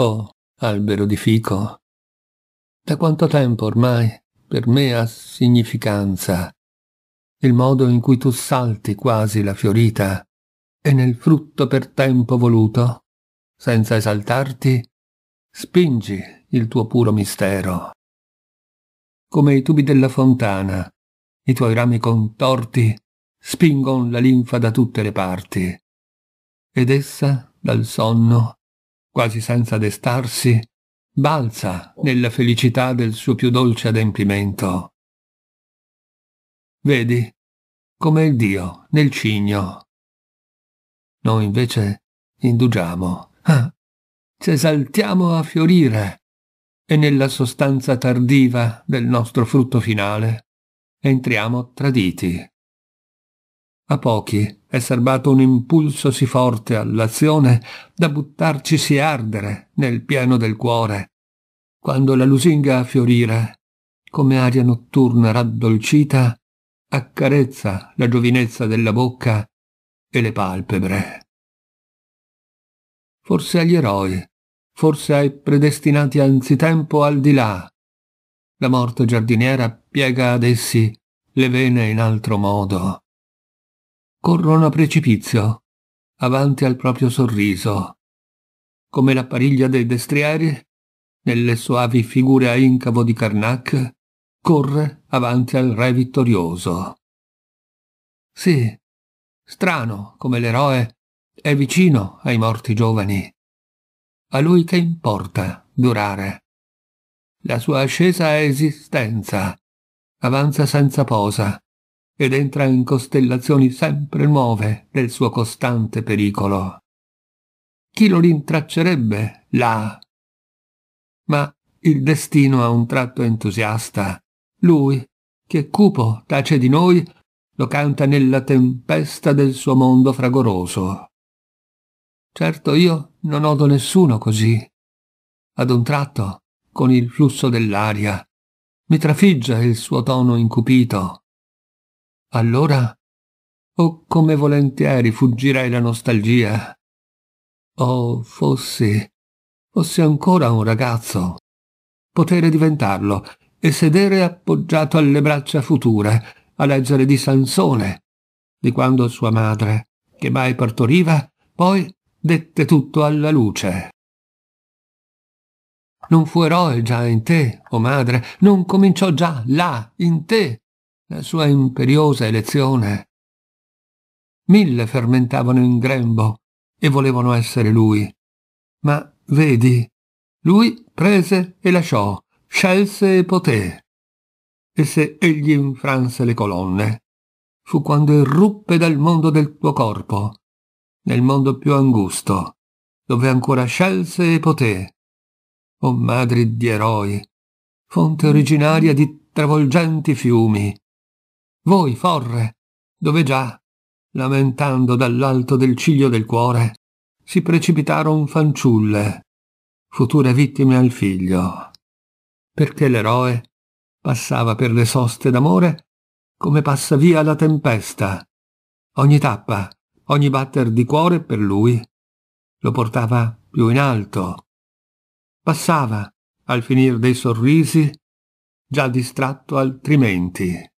Oh, albero di fico, da quanto tempo ormai per me ha significanza il modo in cui tu salti quasi la fiorita e nel frutto per tempo voluto, senza esaltarti, spingi il tuo puro mistero. Come i tubi della fontana, i tuoi rami contorti spingon la linfa da tutte le parti, ed essa dal sonno quasi senza destarsi, balza nella felicità del suo più dolce adempimento. Vedi, come il Dio nel cigno. Noi invece indugiamo, ah, esaltiamo a fiorire e nella sostanza tardiva del nostro frutto finale entriamo traditi. A pochi è serbato un impulso sì forte all'azione da buttarcisi ardere nel pieno del cuore. Quando la lusinga a fiorire, come aria notturna raddolcita, accarezza la giovinezza della bocca e le palpebre. Forse agli eroi, forse ai predestinati anzitempo al di là. La morte giardiniera piega ad essi le vene in altro modo corrono a precipizio, avanti al proprio sorriso. Come la pariglia dei destrieri, nelle soavi figure a incavo di Karnak, corre avanti al re vittorioso. Sì, strano come l'eroe è vicino ai morti giovani. A lui che importa durare. La sua ascesa è esistenza, avanza senza posa, ed entra in costellazioni sempre nuove del suo costante pericolo. Chi lo rintraccerebbe là? Ma il destino ha un tratto entusiasta. Lui, che cupo tace di noi, lo canta nella tempesta del suo mondo fragoroso. Certo io non odo nessuno così. Ad un tratto, con il flusso dell'aria, mi trafigge il suo tono incupito, allora, oh come volentieri fuggirei la nostalgia. Oh, fossi, fossi ancora un ragazzo. Potere diventarlo e sedere appoggiato alle braccia future a leggere di Sansone, di quando sua madre, che mai partoriva, poi dette tutto alla luce. Non fu eroe già in te, o oh madre, non cominciò già là, in te, la sua imperiosa elezione. Mille fermentavano in grembo e volevano essere lui. Ma, vedi, lui prese e lasciò, scelse e poté. E se egli infranse le colonne, fu quando irruppe dal mondo del tuo corpo, nel mondo più angusto, dove ancora scelse e poté. O madri di eroi, fonte originaria di travolgenti fiumi, voi forre, dove già, lamentando dall'alto del ciglio del cuore, si precipitaron fanciulle, future vittime al figlio, perché l'eroe passava per le soste d'amore come passa via la tempesta. Ogni tappa, ogni batter di cuore per lui lo portava più in alto. Passava, al finir dei sorrisi, già distratto altrimenti.